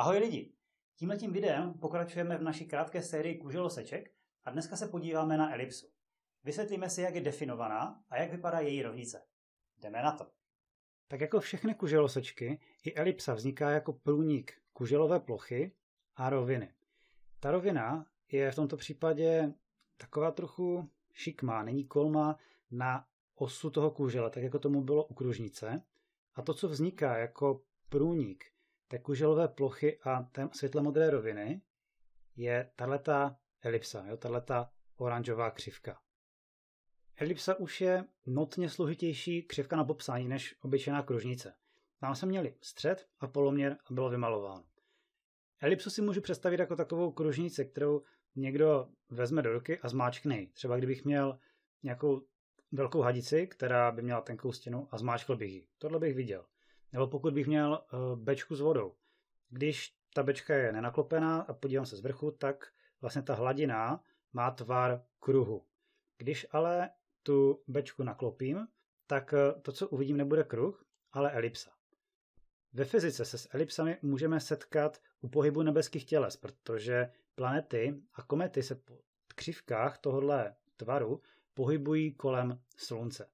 Ahoj lidi! Tímhle tím videem pokračujeme v naší krátké sérii kuželoseček a dneska se podíváme na elipsu. Vysvětlíme si, jak je definovaná a jak vypadá její rovnice. Jdeme na to. Tak jako všechny kuželosečky, i elipsa vzniká jako průnik kuželové plochy a roviny. Ta rovina je v tomto případě taková trochu šikmá, není kolma na osu toho kužele, tak jako tomu bylo u kružnice. A to, co vzniká jako průnik, tekuželové plochy a té světlemodré roviny je tato elipsa, jo, tahleta oranžová křivka. Elipsa už je notně složitější křivka na popsání než obyčejná kružnice. Tam jsme měli střed a poloměr a bylo vymalováno. Elipsu si můžu představit jako takovou kružnici, kterou někdo vezme do ruky a zmáčkne ji. Třeba kdybych měl nějakou velkou hadici, která by měla tenkou stěnu a zmáčkl bych ji. Tohle bych viděl. Nebo pokud bych měl eh, bečku s vodou. Když ta bečka je nenaklopená a podívám se z vrchu, tak vlastně ta hladina má tvar kruhu. Když ale tu bečku naklopím, tak eh, to, co uvidím, nebude kruh, ale elipsa. Ve fyzice se s elipsami můžeme setkat u pohybu nebeských těles, protože planety a komety se po křivkách tohohle tvaru pohybují kolem Slunce.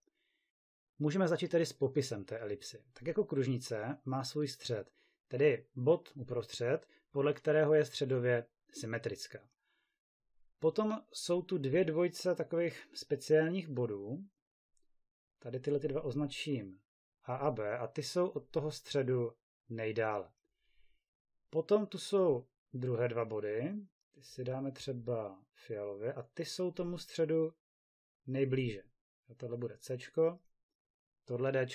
Můžeme začít tedy s popisem té elipsy. Tak jako kružnice má svůj střed, tedy bod uprostřed, podle kterého je středově symetrická. Potom jsou tu dvě dvojice takových speciálních bodů. Tady tyhle ty dva označím A a B a ty jsou od toho středu nejdále. Potom tu jsou druhé dva body, ty si dáme třeba fialově a ty jsou tomu středu nejblíže. A tohle bude C tohle D.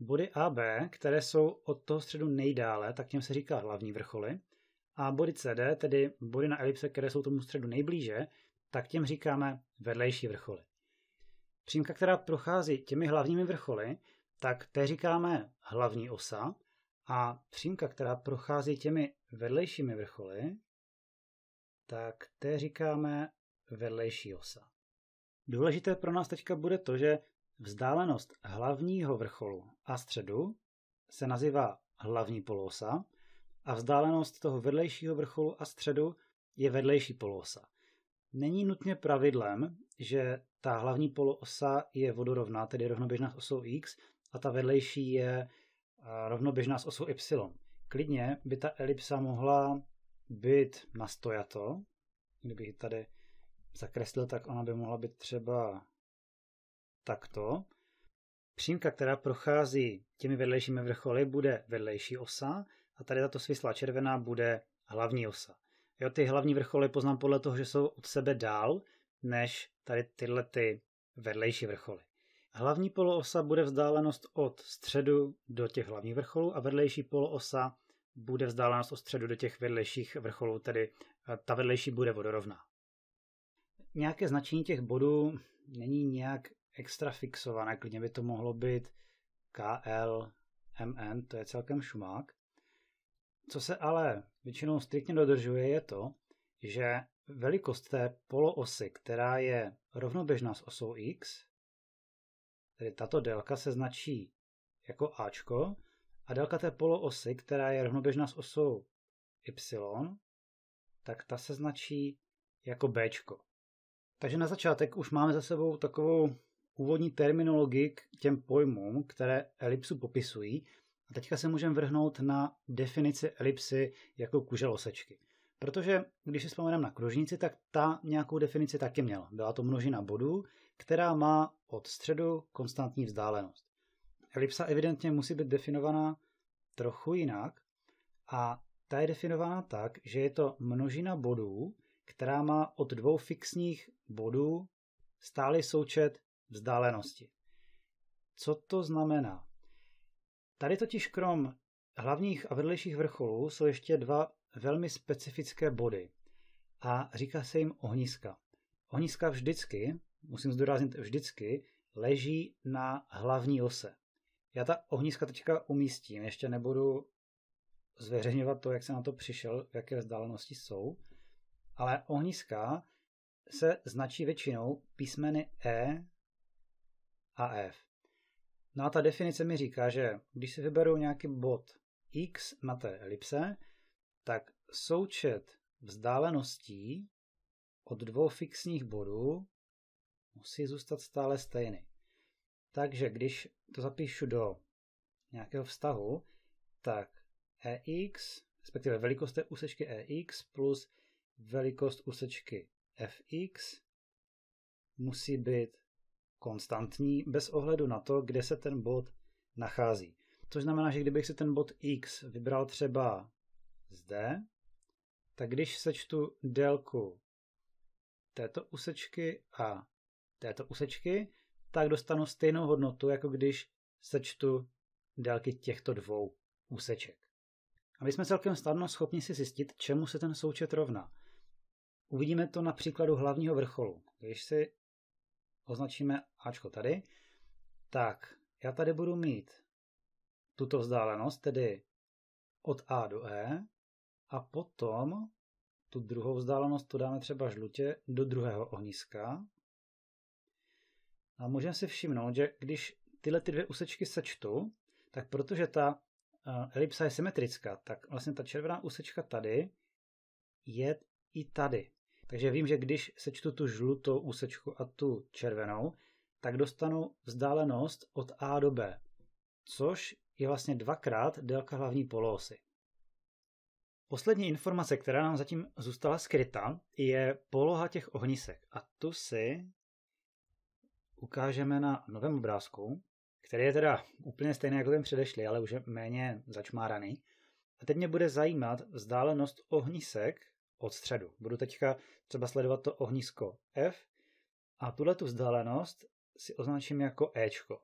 Body A, B, které jsou od toho středu nejdále, tak těm se říká hlavní vrcholy. A body C, D, tedy body na elipse, které jsou tomu středu nejblíže, tak těm říkáme vedlejší vrcholy. Přímka, která prochází těmi hlavními vrcholy, tak té říkáme hlavní osa a přímka, která prochází těmi vedlejšími vrcholy, tak té říkáme vedlejší osa. Důležité pro nás teďka bude to, že Vzdálenost hlavního vrcholu a středu se nazývá hlavní polosa a vzdálenost toho vedlejšího vrcholu a středu je vedlejší polosa. Není nutně pravidlem, že ta hlavní polosa je vodorovná, tedy rovnoběžná s osou x, a ta vedlejší je rovnoběžná s osou y. Klidně by ta elipsa mohla být nastojato. Kdybych ji tady zakreslil, tak ona by mohla být třeba takto. Přímka, která prochází těmi vedlejšími vrcholy, bude vedlejší osa a tady tato svislá červená bude hlavní osa. Jo, ty hlavní vrcholy poznám podle toho, že jsou od sebe dál, než tady tyhle ty vedlejší vrcholy. Hlavní poloosa bude vzdálenost od středu do těch hlavních vrcholů a vedlejší poloosa bude vzdálenost od středu do těch vedlejších vrcholů, tedy eh, ta vedlejší bude vodorovná. Nějaké značení těch bodů není nějak extra fixované, klidně by to mohlo být KL, MN, to je celkem šumák. Co se ale většinou striktně dodržuje, je to, že velikost té poloosy, která je rovnoběžná s osou X, tedy tato délka se značí jako Ačko, a délka té poloosy, která je rovnoběžná s osou Y, tak ta se značí jako Bčko. Takže na začátek už máme za sebou takovou úvodní terminologii k těm pojmům, které elipsu popisují. A teďka se můžeme vrhnout na definici elipsy jako kuželosečky. Protože když si vzpomeneme na kružnici, tak ta nějakou definici taky měla. Byla to množina bodů, která má od středu konstantní vzdálenost. Elipsa evidentně musí být definovaná trochu jinak a ta je definována tak, že je to množina bodů, která má od dvou fixních bodů stály součet vzdálenosti. Co to znamená? Tady totiž krom hlavních a vedlejších vrcholů jsou ještě dva velmi specifické body a říká se jim ohniska. Ohniska vždycky, musím zdůraznit vždycky, leží na hlavní ose. Já ta ohniska teďka umístím, ještě nebudu zveřejňovat to, jak se na to přišel, v jaké vzdálenosti jsou, ale ohniska se značí většinou písmeny E a f. No a ta definice mi říká, že když si vyberu nějaký bod x na té elipse, tak součet vzdáleností od dvou fixních bodů musí zůstat stále stejný. Takže když to zapíšu do nějakého vztahu, tak EX, respektive velikost té úsečky EX plus velikost úsečky FX musí být konstantní bez ohledu na to, kde se ten bod nachází. Což znamená, že kdybych si ten bod x vybral třeba zde, tak když sečtu délku této úsečky a této úsečky, tak dostanu stejnou hodnotu, jako když sečtu délky těchto dvou úseček. A my jsme celkem snadno schopni si zjistit, čemu se ten součet rovná. Uvidíme to na příkladu hlavního vrcholu. Když si označíme Ačko tady, tak já tady budu mít tuto vzdálenost, tedy od A do E, a potom tu druhou vzdálenost to dáme třeba žlutě do druhého ohniska. A můžeme si všimnout, že když tyhle ty dvě úsečky sečtu, tak protože ta eh, elipsa je symetrická, tak vlastně ta červená úsečka tady je i tady. Takže vím, že když sečtu tu žlutou úsečku a tu červenou, tak dostanu vzdálenost od A do B, což je vlastně dvakrát délka hlavní poloosy. Poslední informace, která nám zatím zůstala skryta, je poloha těch ohnisek. A tu si ukážeme na novém obrázku, který je teda úplně stejný jako ten předešlý, ale už je méně začmáraný. A teď mě bude zajímat vzdálenost ohnisek od středu. Budu teďka třeba sledovat to ohnisko F a tuhle tu vzdálenost si označím jako Ečko.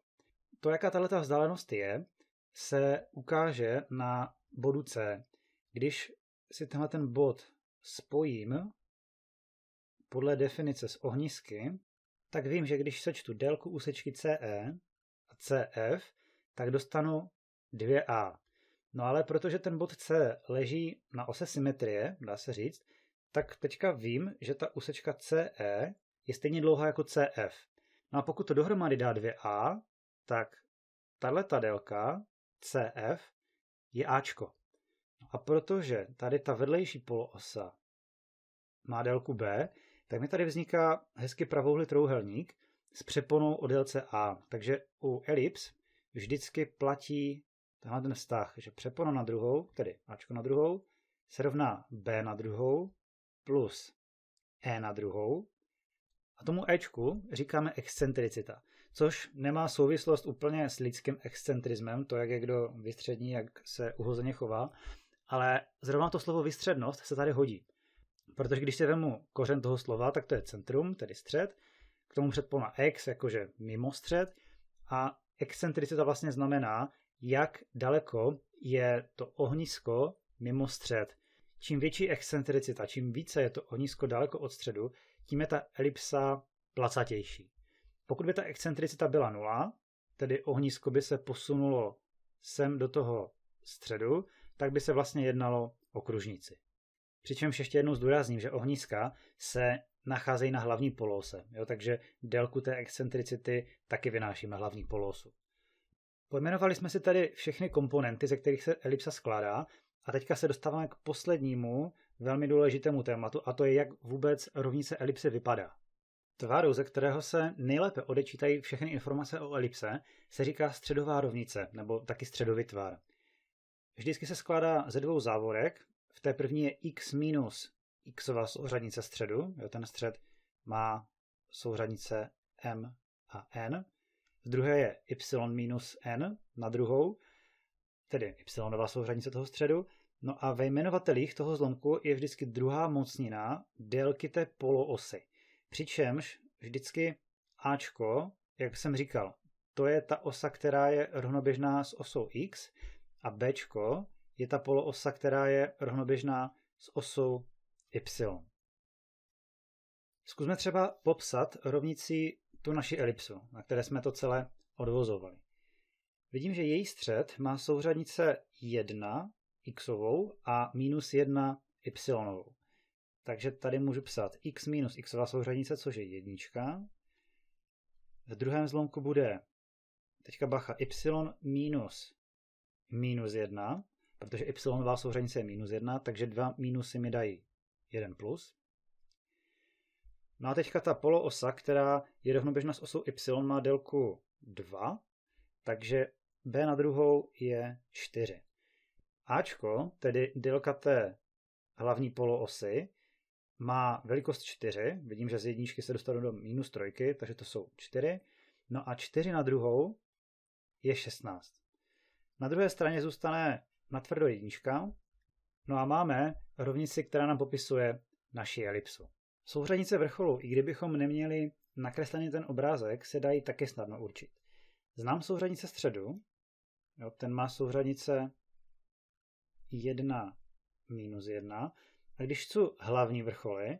To, jaká tato vzdálenost je, se ukáže na bodu C. Když si tenhle ten bod spojím podle definice s ohnisky, tak vím, že když sečtu délku úsečky CE a CF, tak dostanu 2A. No ale protože ten bod C leží na ose symetrie, dá se říct, tak teďka vím, že ta úsečka CE je stejně dlouhá jako CF. No a pokud to dohromady dá 2A, tak tahle ta délka CF je Ačko. No a protože tady ta vedlejší poloosa má délku B, tak mi tady vzniká hezky pravouhlý trouhelník s přeponou o délce A. Takže u elips vždycky platí tenhle ten vztah, že přepona na druhou, tedy Ačko na druhou, se rovná B na druhou plus E na druhou. A tomu Ečku říkáme excentricita, což nemá souvislost úplně s lidským excentrismem, to, jak je kdo vystřední, jak se uhozeně chová, ale zrovna to slovo vystřednost se tady hodí. Protože když se vemu kořen toho slova, tak to je centrum, tedy střed, k tomu předpona ex, jakože mimo střed, a excentricita vlastně znamená, jak daleko je to ohnisko mimo střed. Čím větší excentricita, čím více je to ohnisko daleko od středu, tím je ta elipsa placatější. Pokud by ta excentricita byla nula, tedy ohnisko by se posunulo sem do toho středu, tak by se vlastně jednalo o kružnici. Přičemž ještě jednou zdůrazním, že ohniska se nacházejí na hlavní polose, jo, takže délku té excentricity taky vynášíme hlavní polosu. Pojmenovali jsme si tady všechny komponenty, ze kterých se elipsa skládá a teďka se dostáváme k poslednímu velmi důležitému tématu a to je, jak vůbec rovnice elipsy vypadá. Tvaru, ze kterého se nejlépe odečítají všechny informace o elipse, se říká středová rovnice, nebo taky středový tvar. Vždycky se skládá ze dvou závorek. V té první je x minus xová souřadnice středu, jo, ten střed má souřadnice m a n, v druhé je y minus n na druhou, tedy y souhranice toho středu, no a ve jmenovatelích toho zlomku je vždycky druhá mocnina délky té poloosy. Přičemž vždycky Ačko, jak jsem říkal, to je ta osa, která je rovnoběžná s osou x a Bčko je ta poloosa, která je rovnoběžná s osou y. Zkusme třeba popsat rovnici tu naši elipsu, na které jsme to celé odvozovali. Vidím, že její střed má souřadnice 1 x a minus 1 yovou. Takže tady můžu psát x minus x souřadnice, což je jednička. V druhém zlomku bude teďka bacha y minus minus 1, protože y souřadnice je minus 1, takže 2 minusy mi dají 1 plus. No a teďka ta poloosa, která je rovnoběžná s osou y, má délku 2, takže b na druhou je 4. Ačko, tedy délka té hlavní poloosy, má velikost 4. Vidím, že z jedničky se dostanu do minus trojky, takže to jsou 4. No a 4 na druhou je 16. Na druhé straně zůstane natvrdo jednička. No a máme rovnici, která nám popisuje naši elipsu. Souřadnice vrcholu, i kdybychom neměli nakreslený ten obrázek, se dají taky snadno určit. Znám souřadnice středu, jo, ten má souřadnice 1 minus 1, a když chci hlavní vrcholy,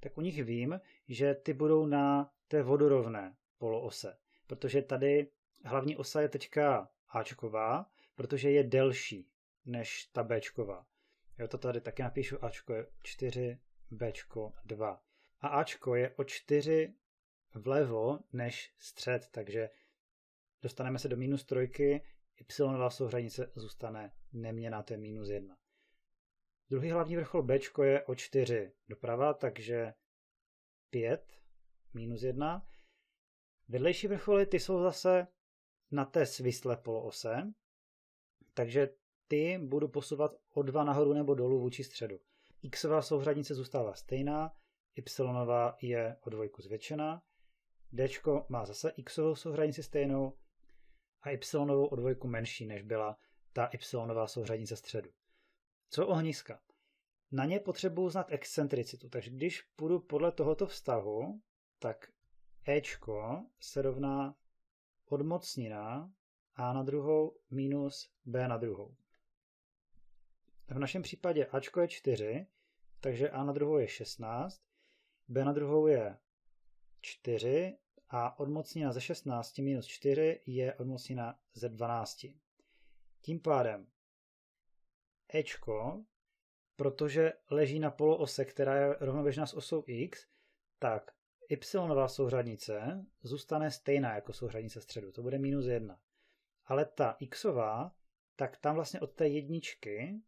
tak u nich vím, že ty budou na té vodorovné poloose, protože tady hlavní osa je teďka Ačková, protože je delší než ta Bčková. Jo, to tady taky napíšu Ačko je 4 Bčko 2. A Ačko je o 4 vlevo než střed, takže dostaneme se do minus trojky, y2 souhranice zůstane neměná, to je minus 1. Druhý hlavní vrchol B je o 4 doprava, takže 5 minus 1. Vedlejší vrcholy ty jsou zase na té svislé poloose, takže ty budu posouvat o 2 nahoru nebo dolů vůči středu xová souřadnice zůstává stejná, y je o dvojku zvětšená, d má zase xovou souřadnici stejnou a y o dvojku menší, než byla ta y souřadnice středu. Co ohniska? Na ně potřebuji znát excentricitu, takže když půjdu podle tohoto vztahu, tak e se rovná odmocnina a na druhou minus b na druhou. V našem případě Ačko je 4, takže A na druhou je 16, B na druhou je 4 a odmocnina ze 16 minus 4 je odmocnina ze 12. Tím pádem Ečko, protože leží na poloose, která je rovnoběžná s osou x, tak y souřadnice zůstane stejná jako souřadnice středu, to bude minus 1. Ale ta xová, tak tam vlastně od té jedničky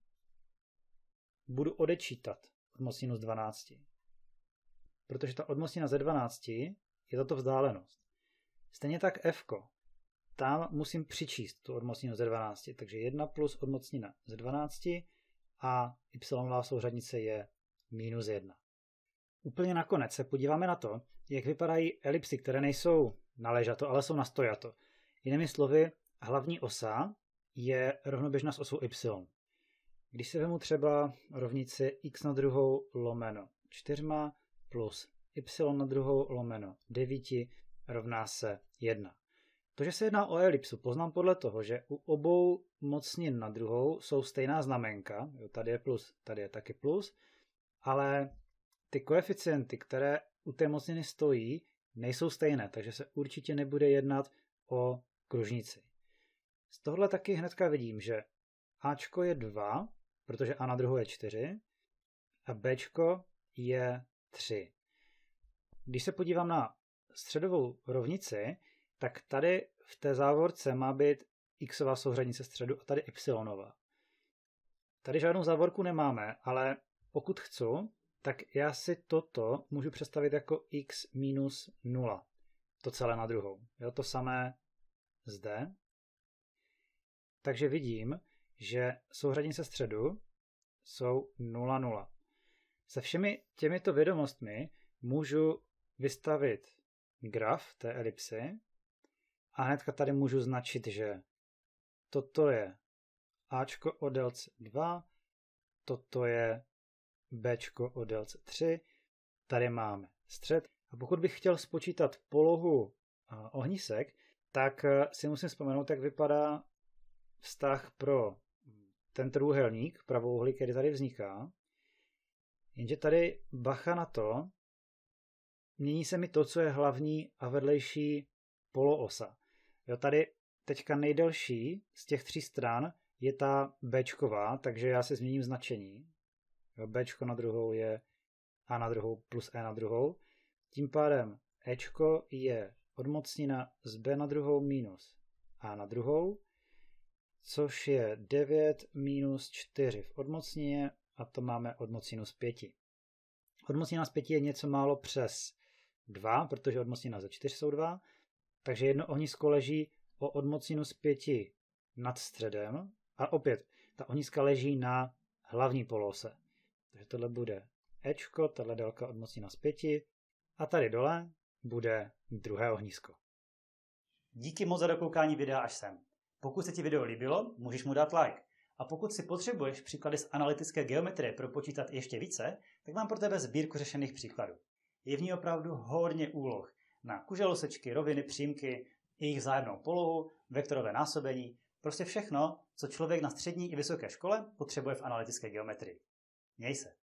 budu odečítat odmocninu z 12. Protože ta odmocnina ze 12 je tato vzdálenost. Stejně tak f, tam musím přičíst tu odmocninu ze 12, takže 1 plus odmocnina ze 12 a y souřadnice je minus 1. Úplně nakonec se podíváme na to, jak vypadají elipsy, které nejsou naležato, ale jsou nastojato. Jinými slovy, hlavní osa je rovnoběžná s osou y. Když si vemu třeba rovnici x na druhou lomeno 4 plus y na druhou lomeno 9 rovná se 1. To, že se jedná o elipsu, poznám podle toho, že u obou mocnin na druhou jsou stejná znamenka, jo, tady je plus, tady je taky plus, ale ty koeficienty, které u té mocniny stojí, nejsou stejné, takže se určitě nebude jednat o kružnici. Z tohle taky hnedka vidím, že Ačko je 2 protože A na druhou je 4 a B je 3. Když se podívám na středovou rovnici, tak tady v té závorce má být xová souřadnice středu a tady yová. Tady žádnou závorku nemáme, ale pokud chci, tak já si toto můžu představit jako x minus 0. To celé na druhou. Jo, to samé zde. Takže vidím, že se středu jsou 0,0. Se všemi těmito vědomostmi můžu vystavit graf té elipsy a hnedka tady můžu značit, že toto je Ačko o delce 2, toto je Bčko o delce 3, tady máme střed. A pokud bych chtěl spočítat polohu ohnisek, tak e, si musím vzpomenout, jak vypadá vztah pro ten trůhelník pravouhlý, který tady vzniká. Jenže tady bacha na to, mění se mi to, co je hlavní a vedlejší poloosa. Jo, tady teďka nejdelší z těch tří stran je ta Bčková, takže já si změním značení. Jo, Bčko na druhou je A na druhou plus E na druhou. Tím pádem Ečko je odmocnina z B na druhou minus A na druhou což je 9 minus 4 v odmocnině a to máme odmocninu z 5. Odmocnina z 5 je něco málo přes 2, protože odmocnina ze 4 jsou 2, takže jedno ohnisko leží o odmocninu z 5 nad středem a opět ta ohniska leží na hlavní polose. Takže tohle bude Ečko, tahle délka odmocnina z 5 a tady dole bude druhé ohnisko. Díky moc za dokoukání videa až sem. Pokud se ti video líbilo, můžeš mu dát like. A pokud si potřebuješ příklady z analytické geometrie propočítat ještě více, tak mám pro tebe sbírku řešených příkladů. Je v ní opravdu hodně úloh na kuželosečky, roviny, přímky, jejich vzájemnou polohu, vektorové násobení, prostě všechno, co člověk na střední i vysoké škole potřebuje v analytické geometrii. Měj se!